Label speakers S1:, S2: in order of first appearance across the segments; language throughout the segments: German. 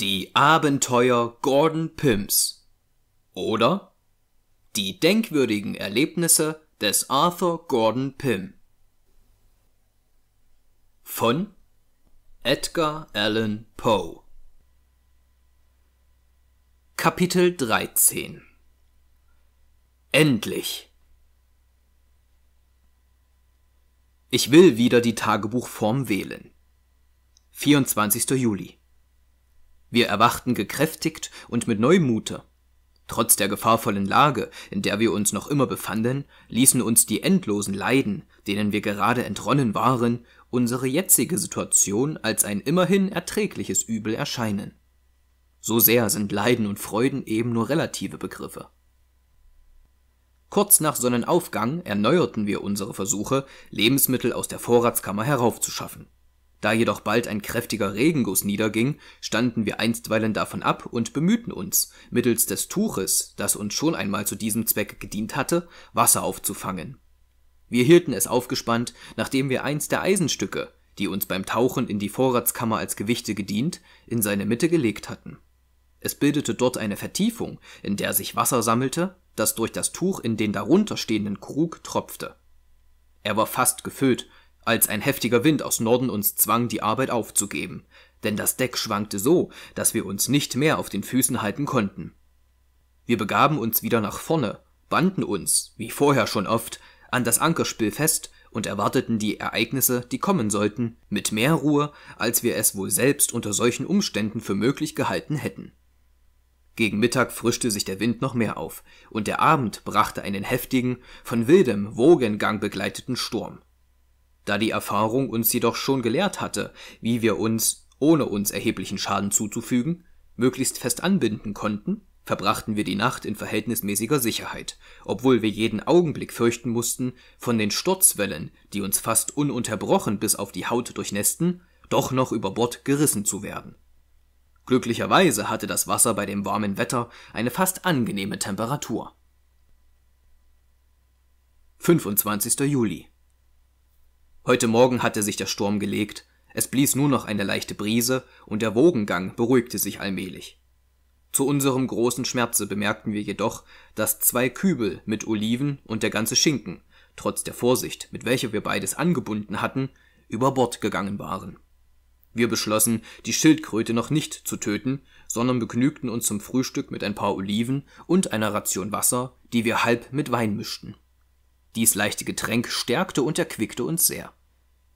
S1: Die Abenteuer Gordon Pyms oder Die denkwürdigen Erlebnisse des Arthur Gordon Pym von Edgar Allan Poe Kapitel 13 Endlich Ich will wieder die Tagebuchform wählen. 24. Juli wir erwachten gekräftigt und mit Neumute. Trotz der gefahrvollen Lage, in der wir uns noch immer befanden, ließen uns die endlosen Leiden, denen wir gerade entronnen waren, unsere jetzige Situation als ein immerhin erträgliches Übel erscheinen. So sehr sind Leiden und Freuden eben nur relative Begriffe. Kurz nach Sonnenaufgang erneuerten wir unsere Versuche, Lebensmittel aus der Vorratskammer heraufzuschaffen da jedoch bald ein kräftiger Regenguss niederging, standen wir einstweilen davon ab und bemühten uns, mittels des Tuches, das uns schon einmal zu diesem Zweck gedient hatte, Wasser aufzufangen. Wir hielten es aufgespannt, nachdem wir eins der Eisenstücke, die uns beim Tauchen in die Vorratskammer als Gewichte gedient, in seine Mitte gelegt hatten. Es bildete dort eine Vertiefung, in der sich Wasser sammelte, das durch das Tuch in den darunter stehenden Krug tropfte. Er war fast gefüllt als ein heftiger Wind aus Norden uns zwang, die Arbeit aufzugeben, denn das Deck schwankte so, dass wir uns nicht mehr auf den Füßen halten konnten. Wir begaben uns wieder nach vorne, banden uns, wie vorher schon oft, an das Ankerspiel fest und erwarteten die Ereignisse, die kommen sollten, mit mehr Ruhe, als wir es wohl selbst unter solchen Umständen für möglich gehalten hätten. Gegen Mittag frischte sich der Wind noch mehr auf, und der Abend brachte einen heftigen, von wildem Wogengang begleiteten Sturm da die Erfahrung uns jedoch schon gelehrt hatte, wie wir uns, ohne uns erheblichen Schaden zuzufügen, möglichst fest anbinden konnten, verbrachten wir die Nacht in verhältnismäßiger Sicherheit, obwohl wir jeden Augenblick fürchten mussten, von den Sturzwellen, die uns fast ununterbrochen bis auf die Haut durchnässten, doch noch über Bord gerissen zu werden. Glücklicherweise hatte das Wasser bei dem warmen Wetter eine fast angenehme Temperatur. 25. Juli Heute Morgen hatte sich der Sturm gelegt, es blies nur noch eine leichte Brise und der Wogengang beruhigte sich allmählich. Zu unserem großen Schmerze bemerkten wir jedoch, dass zwei Kübel mit Oliven und der ganze Schinken, trotz der Vorsicht, mit welcher wir beides angebunden hatten, über Bord gegangen waren. Wir beschlossen, die Schildkröte noch nicht zu töten, sondern begnügten uns zum Frühstück mit ein paar Oliven und einer Ration Wasser, die wir halb mit Wein mischten. Dies leichte Getränk stärkte und erquickte uns sehr.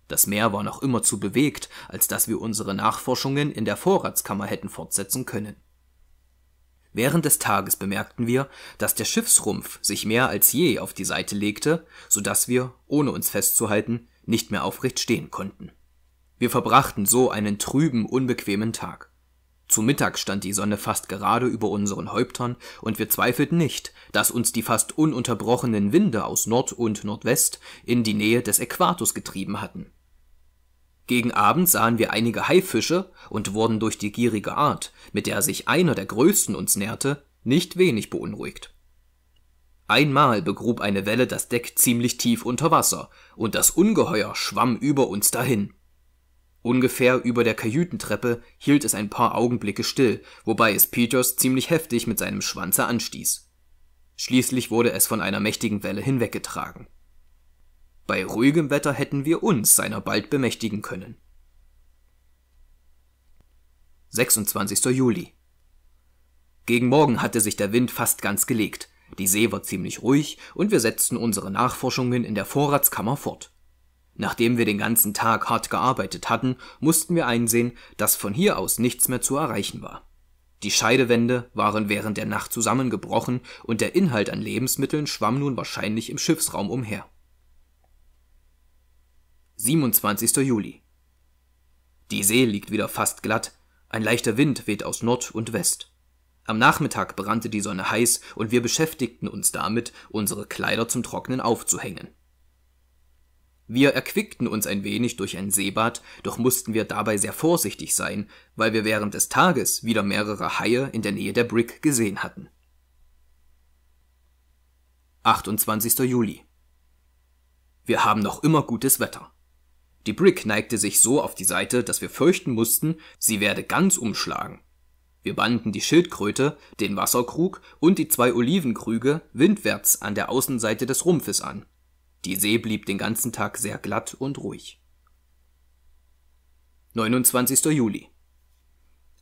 S1: Das Meer war noch immer zu bewegt, als dass wir unsere Nachforschungen in der Vorratskammer hätten fortsetzen können. Während des Tages bemerkten wir, dass der Schiffsrumpf sich mehr als je auf die Seite legte, so dass wir, ohne uns festzuhalten, nicht mehr aufrecht stehen konnten. Wir verbrachten so einen trüben, unbequemen Tag. Zu Mittag stand die Sonne fast gerade über unseren Häuptern, und wir zweifelten nicht, dass uns die fast ununterbrochenen Winde aus Nord und Nordwest in die Nähe des Äquators getrieben hatten. Gegen Abend sahen wir einige Haifische und wurden durch die gierige Art, mit der sich einer der größten uns nährte, nicht wenig beunruhigt. Einmal begrub eine Welle das Deck ziemlich tief unter Wasser, und das Ungeheuer schwamm über uns dahin. Ungefähr über der Kajütentreppe hielt es ein paar Augenblicke still, wobei es Peters ziemlich heftig mit seinem Schwanze anstieß. Schließlich wurde es von einer mächtigen Welle hinweggetragen. Bei ruhigem Wetter hätten wir uns seiner bald bemächtigen können. 26. Juli. Gegen Morgen hatte sich der Wind fast ganz gelegt, die See war ziemlich ruhig und wir setzten unsere Nachforschungen in der Vorratskammer fort. Nachdem wir den ganzen Tag hart gearbeitet hatten, mussten wir einsehen, dass von hier aus nichts mehr zu erreichen war. Die Scheidewände waren während der Nacht zusammengebrochen und der Inhalt an Lebensmitteln schwamm nun wahrscheinlich im Schiffsraum umher. 27. Juli. Die See liegt wieder fast glatt, ein leichter Wind weht aus Nord und West. Am Nachmittag brannte die Sonne heiß und wir beschäftigten uns damit, unsere Kleider zum Trocknen aufzuhängen. Wir erquickten uns ein wenig durch ein Seebad, doch mussten wir dabei sehr vorsichtig sein, weil wir während des Tages wieder mehrere Haie in der Nähe der Brick gesehen hatten. 28. Juli. Wir haben noch immer gutes Wetter. Die Brick neigte sich so auf die Seite, dass wir fürchten mussten, sie werde ganz umschlagen. Wir banden die Schildkröte, den Wasserkrug und die zwei Olivenkrüge windwärts an der Außenseite des Rumpfes an die See blieb den ganzen Tag sehr glatt und ruhig. 29. Juli.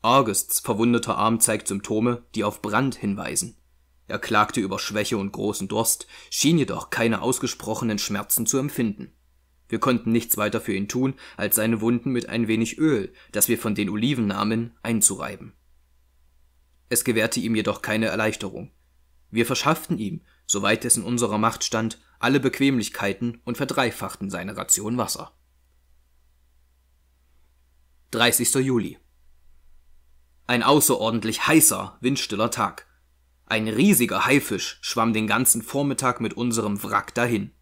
S1: Augusts verwundeter Arm zeigt Symptome, die auf Brand hinweisen. Er klagte über Schwäche und großen Durst, schien jedoch keine ausgesprochenen Schmerzen zu empfinden. Wir konnten nichts weiter für ihn tun, als seine Wunden mit ein wenig Öl, das wir von den Oliven nahmen, einzureiben. Es gewährte ihm jedoch keine Erleichterung. Wir verschafften ihm, soweit es in unserer Macht stand, alle Bequemlichkeiten und verdreifachten seine Ration Wasser. 30. Juli. Ein außerordentlich heißer, windstiller Tag. Ein riesiger Haifisch schwamm den ganzen Vormittag mit unserem Wrack dahin.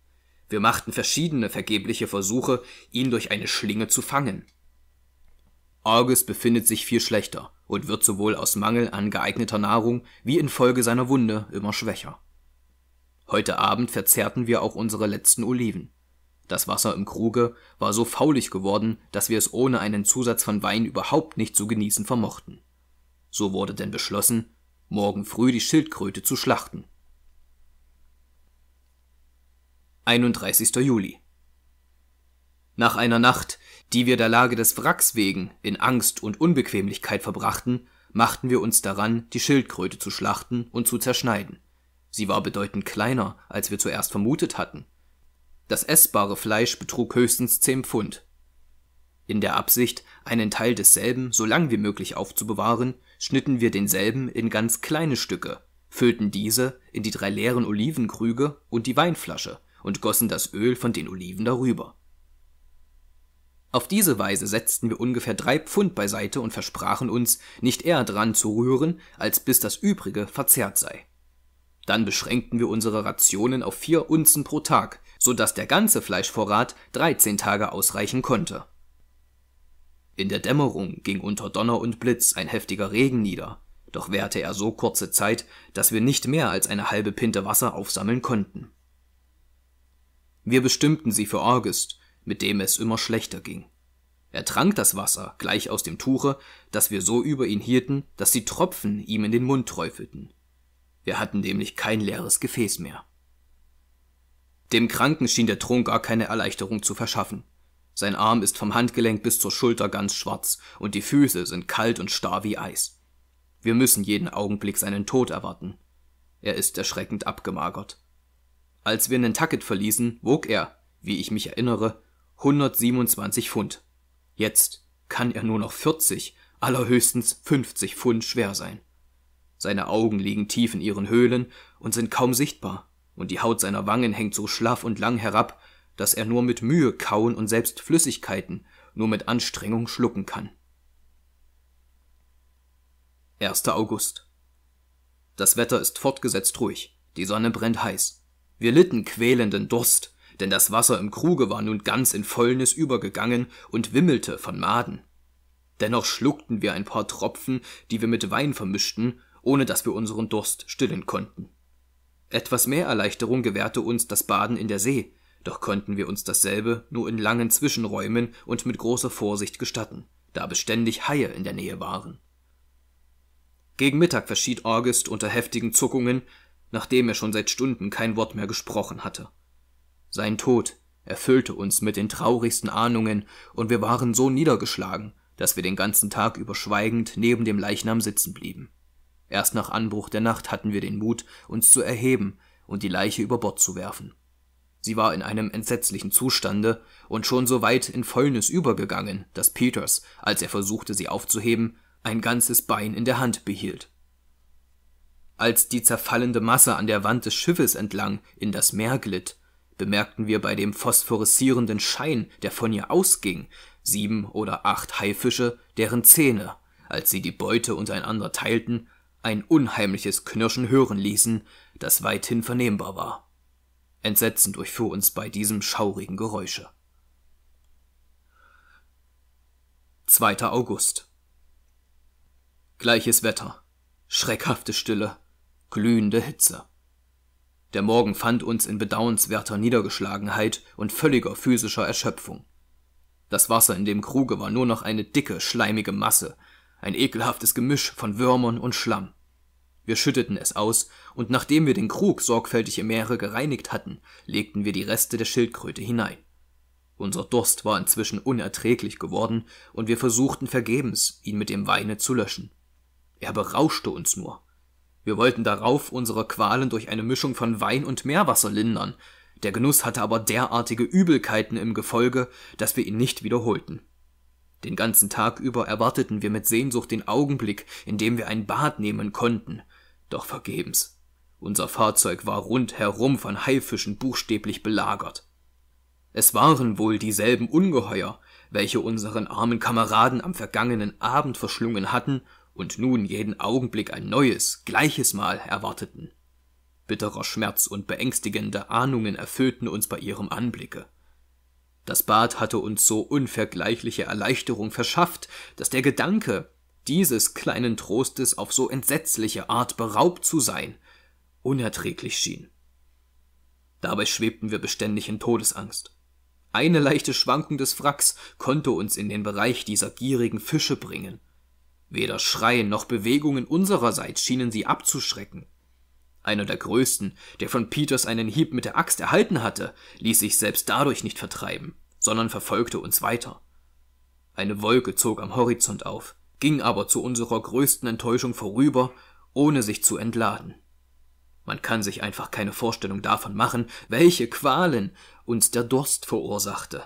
S1: Wir machten verschiedene vergebliche Versuche, ihn durch eine Schlinge zu fangen. Argus befindet sich viel schlechter und wird sowohl aus Mangel an geeigneter Nahrung wie infolge seiner Wunde immer schwächer. Heute Abend verzehrten wir auch unsere letzten Oliven. Das Wasser im Kruge war so faulig geworden, dass wir es ohne einen Zusatz von Wein überhaupt nicht zu genießen vermochten. So wurde denn beschlossen, morgen früh die Schildkröte zu schlachten. 31. Juli. Nach einer Nacht, die wir der Lage des Wracks wegen in Angst und Unbequemlichkeit verbrachten, machten wir uns daran, die Schildkröte zu schlachten und zu zerschneiden. Sie war bedeutend kleiner, als wir zuerst vermutet hatten. Das essbare Fleisch betrug höchstens 10 Pfund. In der Absicht, einen Teil desselben so lang wie möglich aufzubewahren, schnitten wir denselben in ganz kleine Stücke, füllten diese in die drei leeren Olivenkrüge und die Weinflasche und gossen das Öl von den Oliven darüber. Auf diese Weise setzten wir ungefähr drei Pfund beiseite und versprachen uns, nicht eher dran zu rühren, als bis das übrige verzehrt sei. Dann beschränkten wir unsere Rationen auf vier Unzen pro Tag, so dass der ganze Fleischvorrat 13 Tage ausreichen konnte. In der Dämmerung ging unter Donner und Blitz ein heftiger Regen nieder, doch währte er so kurze Zeit, dass wir nicht mehr als eine halbe Pinte Wasser aufsammeln konnten. Wir bestimmten sie für August, mit dem es immer schlechter ging. Er trank das Wasser gleich aus dem Tuche, das wir so über ihn hielten, dass die Tropfen ihm in den Mund träufelten. Wir hatten nämlich kein leeres Gefäß mehr. Dem Kranken schien der Trunk gar keine Erleichterung zu verschaffen. Sein Arm ist vom Handgelenk bis zur Schulter ganz schwarz und die Füße sind kalt und starr wie Eis. Wir müssen jeden Augenblick seinen Tod erwarten. Er ist erschreckend abgemagert. Als wir Nantucket verließen, wog er, wie ich mich erinnere, 127 Pfund. Jetzt kann er nur noch 40, allerhöchstens 50 Pfund schwer sein. Seine Augen liegen tief in ihren Höhlen und sind kaum sichtbar, und die Haut seiner Wangen hängt so schlaff und lang herab, dass er nur mit Mühe kauen und selbst Flüssigkeiten nur mit Anstrengung schlucken kann. 1. August. Das Wetter ist fortgesetzt ruhig, die Sonne brennt heiß. Wir litten quälenden Durst, denn das Wasser im Kruge war nun ganz in Fäulnis übergegangen und wimmelte von Maden. Dennoch schluckten wir ein paar Tropfen, die wir mit Wein vermischten, ohne dass wir unseren Durst stillen konnten. Etwas mehr Erleichterung gewährte uns das Baden in der See, doch konnten wir uns dasselbe nur in langen Zwischenräumen und mit großer Vorsicht gestatten, da beständig Haie in der Nähe waren. Gegen Mittag verschied August unter heftigen Zuckungen, nachdem er schon seit Stunden kein Wort mehr gesprochen hatte. Sein Tod erfüllte uns mit den traurigsten Ahnungen, und wir waren so niedergeschlagen, dass wir den ganzen Tag über schweigend neben dem Leichnam sitzen blieben. Erst nach Anbruch der Nacht hatten wir den Mut, uns zu erheben und die Leiche über Bord zu werfen. Sie war in einem entsetzlichen Zustande und schon so weit in Fäulnis übergegangen, dass Peters, als er versuchte, sie aufzuheben, ein ganzes Bein in der Hand behielt. Als die zerfallende Masse an der Wand des Schiffes entlang in das Meer glitt, bemerkten wir bei dem phosphoreszierenden Schein, der von ihr ausging, sieben oder acht Haifische, deren Zähne, als sie die Beute untereinander teilten, ein unheimliches Knirschen hören ließen, das weithin vernehmbar war. Entsetzen durchfuhr uns bei diesem schaurigen Geräusche. 2. August. Gleiches Wetter, schreckhafte Stille, glühende Hitze. Der Morgen fand uns in bedauernswerter Niedergeschlagenheit und völliger physischer Erschöpfung. Das Wasser in dem Kruge war nur noch eine dicke, schleimige Masse, ein ekelhaftes Gemisch von Würmern und Schlamm. Wir schütteten es aus, und nachdem wir den Krug sorgfältig im Meere gereinigt hatten, legten wir die Reste der Schildkröte hinein. Unser Durst war inzwischen unerträglich geworden, und wir versuchten vergebens, ihn mit dem Weine zu löschen. Er berauschte uns nur. Wir wollten darauf unsere Qualen durch eine Mischung von Wein und Meerwasser lindern, der Genuss hatte aber derartige Übelkeiten im Gefolge, dass wir ihn nicht wiederholten. Den ganzen Tag über erwarteten wir mit Sehnsucht den Augenblick, in dem wir ein Bad nehmen konnten, doch vergebens. Unser Fahrzeug war rundherum von Haifischen buchstäblich belagert. Es waren wohl dieselben Ungeheuer, welche unseren armen Kameraden am vergangenen Abend verschlungen hatten und nun jeden Augenblick ein neues, gleiches Mal erwarteten. Bitterer Schmerz und beängstigende Ahnungen erfüllten uns bei ihrem Anblicke. Das Bad hatte uns so unvergleichliche Erleichterung verschafft, dass der Gedanke, dieses kleinen Trostes auf so entsetzliche Art beraubt zu sein, unerträglich schien. Dabei schwebten wir beständig in Todesangst. Eine leichte Schwankung des Wracks konnte uns in den Bereich dieser gierigen Fische bringen. Weder Schreien noch Bewegungen unsererseits schienen sie abzuschrecken. Einer der größten, der von Peters einen Hieb mit der Axt erhalten hatte, ließ sich selbst dadurch nicht vertreiben sondern verfolgte uns weiter. Eine Wolke zog am Horizont auf, ging aber zu unserer größten Enttäuschung vorüber, ohne sich zu entladen. Man kann sich einfach keine Vorstellung davon machen, welche Qualen uns der Durst verursachte.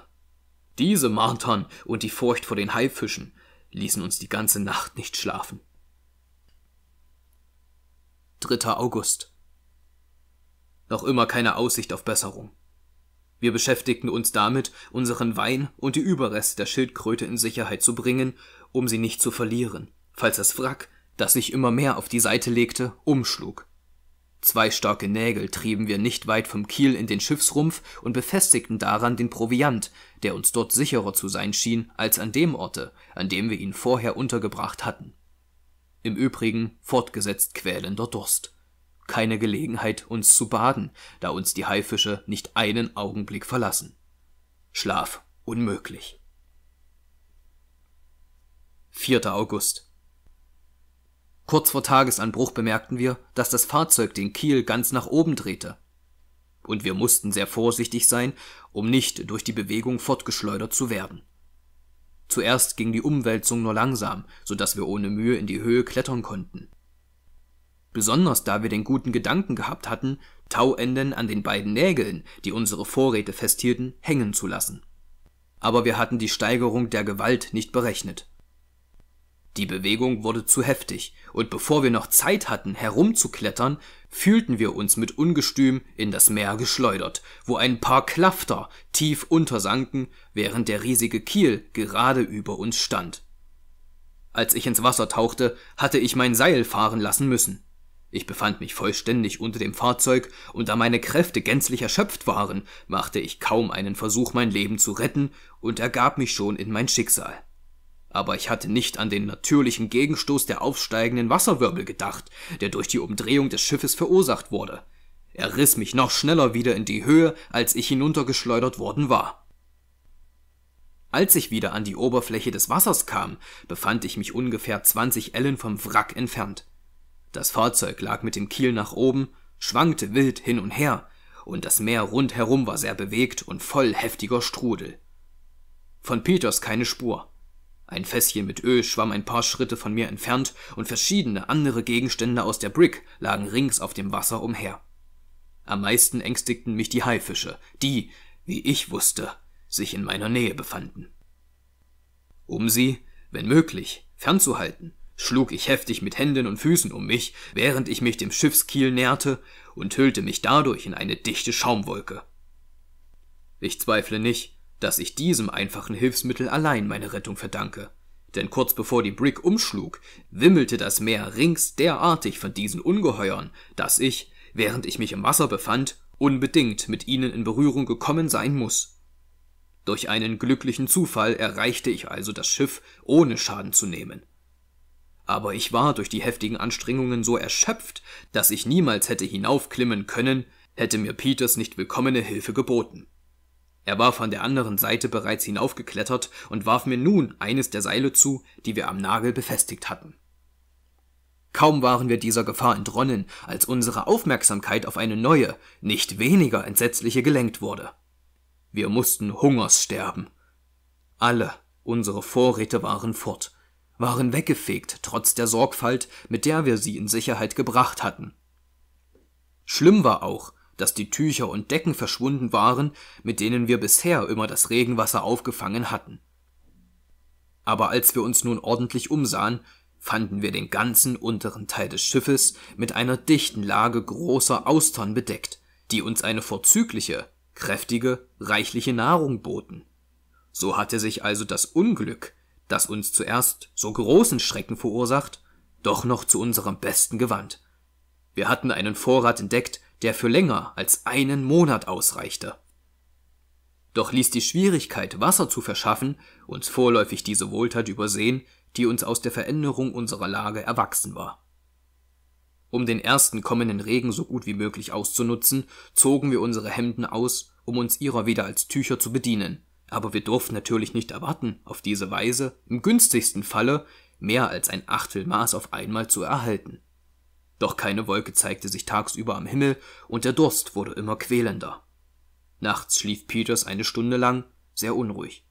S1: Diese Martern und die Furcht vor den Haifischen ließen uns die ganze Nacht nicht schlafen. 3. August. Noch immer keine Aussicht auf Besserung. Wir beschäftigten uns damit, unseren Wein und die Überreste der Schildkröte in Sicherheit zu bringen, um sie nicht zu verlieren, falls das Wrack, das sich immer mehr auf die Seite legte, umschlug. Zwei starke Nägel trieben wir nicht weit vom Kiel in den Schiffsrumpf und befestigten daran den Proviant, der uns dort sicherer zu sein schien als an dem Orte, an dem wir ihn vorher untergebracht hatten. Im Übrigen fortgesetzt quälender Durst keine Gelegenheit, uns zu baden, da uns die Haifische nicht einen Augenblick verlassen. Schlaf unmöglich. 4. August Kurz vor Tagesanbruch bemerkten wir, dass das Fahrzeug den Kiel ganz nach oben drehte. Und wir mussten sehr vorsichtig sein, um nicht durch die Bewegung fortgeschleudert zu werden. Zuerst ging die Umwälzung nur langsam, so dass wir ohne Mühe in die Höhe klettern konnten besonders da wir den guten Gedanken gehabt hatten, Tauenden an den beiden Nägeln, die unsere Vorräte festhielten, hängen zu lassen. Aber wir hatten die Steigerung der Gewalt nicht berechnet. Die Bewegung wurde zu heftig, und bevor wir noch Zeit hatten, herumzuklettern, fühlten wir uns mit Ungestüm in das Meer geschleudert, wo ein paar Klafter tief untersanken, während der riesige Kiel gerade über uns stand. Als ich ins Wasser tauchte, hatte ich mein Seil fahren lassen müssen. Ich befand mich vollständig unter dem Fahrzeug, und da meine Kräfte gänzlich erschöpft waren, machte ich kaum einen Versuch, mein Leben zu retten, und ergab mich schon in mein Schicksal. Aber ich hatte nicht an den natürlichen Gegenstoß der aufsteigenden Wasserwirbel gedacht, der durch die Umdrehung des Schiffes verursacht wurde. Er riss mich noch schneller wieder in die Höhe, als ich hinuntergeschleudert worden war. Als ich wieder an die Oberfläche des Wassers kam, befand ich mich ungefähr 20 Ellen vom Wrack entfernt. Das Fahrzeug lag mit dem Kiel nach oben, schwankte wild hin und her, und das Meer rundherum war sehr bewegt und voll heftiger Strudel. Von Peters keine Spur. Ein Fässchen mit Öl schwamm ein paar Schritte von mir entfernt und verschiedene andere Gegenstände aus der Brick lagen rings auf dem Wasser umher. Am meisten ängstigten mich die Haifische, die, wie ich wusste, sich in meiner Nähe befanden. Um sie, wenn möglich, fernzuhalten, schlug ich heftig mit Händen und Füßen um mich, während ich mich dem Schiffskiel näherte und hüllte mich dadurch in eine dichte Schaumwolke. Ich zweifle nicht, dass ich diesem einfachen Hilfsmittel allein meine Rettung verdanke, denn kurz bevor die Brick umschlug, wimmelte das Meer rings derartig von diesen Ungeheuern, dass ich, während ich mich im Wasser befand, unbedingt mit ihnen in Berührung gekommen sein muß. Durch einen glücklichen Zufall erreichte ich also das Schiff, ohne Schaden zu nehmen aber ich war durch die heftigen Anstrengungen so erschöpft, dass ich niemals hätte hinaufklimmen können, hätte mir Peters nicht willkommene Hilfe geboten. Er war von der anderen Seite bereits hinaufgeklettert und warf mir nun eines der Seile zu, die wir am Nagel befestigt hatten. Kaum waren wir dieser Gefahr entronnen, als unsere Aufmerksamkeit auf eine neue, nicht weniger entsetzliche gelenkt wurde. Wir mussten Hungers sterben. Alle unsere Vorräte waren fort, waren weggefegt, trotz der Sorgfalt, mit der wir sie in Sicherheit gebracht hatten. Schlimm war auch, dass die Tücher und Decken verschwunden waren, mit denen wir bisher immer das Regenwasser aufgefangen hatten. Aber als wir uns nun ordentlich umsahen, fanden wir den ganzen unteren Teil des Schiffes mit einer dichten Lage großer Austern bedeckt, die uns eine vorzügliche, kräftige, reichliche Nahrung boten. So hatte sich also das Unglück, das uns zuerst so großen Schrecken verursacht, doch noch zu unserem Besten gewandt. Wir hatten einen Vorrat entdeckt, der für länger als einen Monat ausreichte. Doch ließ die Schwierigkeit, Wasser zu verschaffen, uns vorläufig diese Wohltat übersehen, die uns aus der Veränderung unserer Lage erwachsen war. Um den ersten kommenden Regen so gut wie möglich auszunutzen, zogen wir unsere Hemden aus, um uns ihrer wieder als Tücher zu bedienen, aber wir durften natürlich nicht erwarten, auf diese Weise im günstigsten Falle mehr als ein Achtelmaß auf einmal zu erhalten. Doch keine Wolke zeigte sich tagsüber am Himmel, und der Durst wurde immer quälender. Nachts schlief Peters eine Stunde lang, sehr unruhig.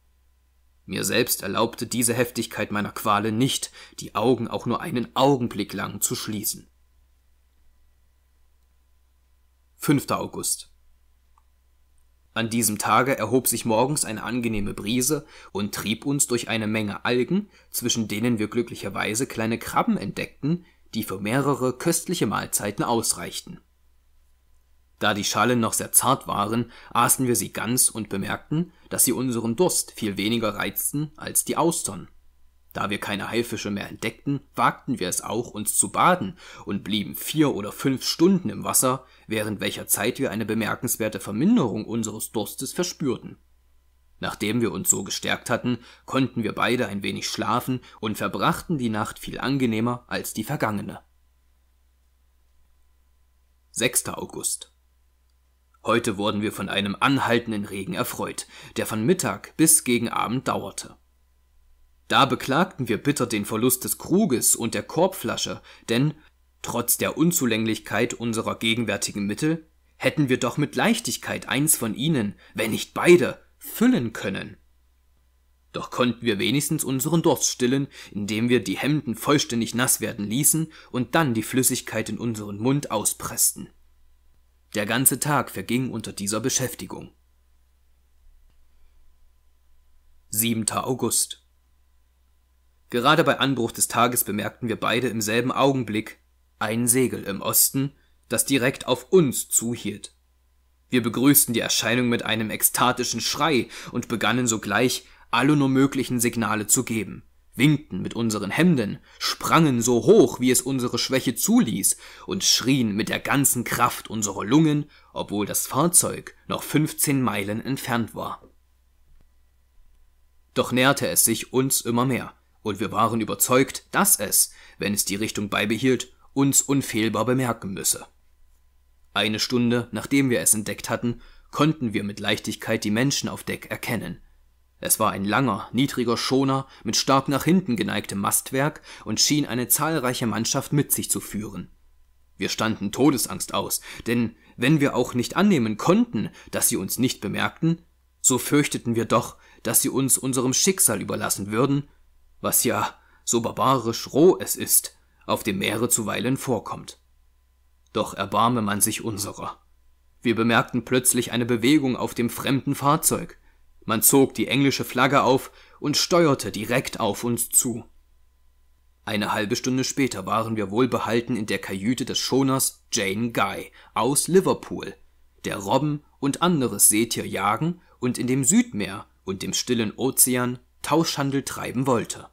S1: Mir selbst erlaubte diese Heftigkeit meiner Quale nicht, die Augen auch nur einen Augenblick lang zu schließen. 5. August an diesem Tage erhob sich morgens eine angenehme Brise und trieb uns durch eine Menge Algen, zwischen denen wir glücklicherweise kleine Krabben entdeckten, die für mehrere köstliche Mahlzeiten ausreichten. Da die Schalen noch sehr zart waren, aßen wir sie ganz und bemerkten, dass sie unseren Durst viel weniger reizten als die Austern. Da wir keine Haifische mehr entdeckten, wagten wir es auch, uns zu baden und blieben vier oder fünf Stunden im Wasser, während welcher Zeit wir eine bemerkenswerte Verminderung unseres Durstes verspürten. Nachdem wir uns so gestärkt hatten, konnten wir beide ein wenig schlafen und verbrachten die Nacht viel angenehmer als die vergangene. 6. August Heute wurden wir von einem anhaltenden Regen erfreut, der von Mittag bis gegen Abend dauerte. Da beklagten wir bitter den Verlust des Kruges und der Korbflasche, denn trotz der Unzulänglichkeit unserer gegenwärtigen Mittel hätten wir doch mit Leichtigkeit eins von ihnen, wenn nicht beide, füllen können. Doch konnten wir wenigstens unseren Durst stillen, indem wir die Hemden vollständig nass werden ließen und dann die Flüssigkeit in unseren Mund auspressten. Der ganze Tag verging unter dieser Beschäftigung. 7. August Gerade bei Anbruch des Tages bemerkten wir beide im selben Augenblick ein Segel im Osten, das direkt auf uns zuhielt. Wir begrüßten die Erscheinung mit einem ekstatischen Schrei und begannen sogleich, alle nur möglichen Signale zu geben, winkten mit unseren Hemden, sprangen so hoch, wie es unsere Schwäche zuließ, und schrien mit der ganzen Kraft unserer Lungen, obwohl das Fahrzeug noch 15 Meilen entfernt war. Doch näherte es sich uns immer mehr und wir waren überzeugt, dass es, wenn es die Richtung beibehielt, uns unfehlbar bemerken müsse. Eine Stunde, nachdem wir es entdeckt hatten, konnten wir mit Leichtigkeit die Menschen auf Deck erkennen. Es war ein langer, niedriger Schoner mit stark nach hinten geneigtem Mastwerk und schien eine zahlreiche Mannschaft mit sich zu führen. Wir standen Todesangst aus, denn wenn wir auch nicht annehmen konnten, dass sie uns nicht bemerkten, so fürchteten wir doch, dass sie uns unserem Schicksal überlassen würden was ja, so barbarisch roh es ist, auf dem Meere zuweilen vorkommt. Doch erbarme man sich unserer. Wir bemerkten plötzlich eine Bewegung auf dem fremden Fahrzeug. Man zog die englische Flagge auf und steuerte direkt auf uns zu. Eine halbe Stunde später waren wir wohlbehalten in der Kajüte des Schoners Jane Guy aus Liverpool, der Robben und anderes Seetier jagen und in dem Südmeer und dem stillen Ozean Tauschhandel treiben wollte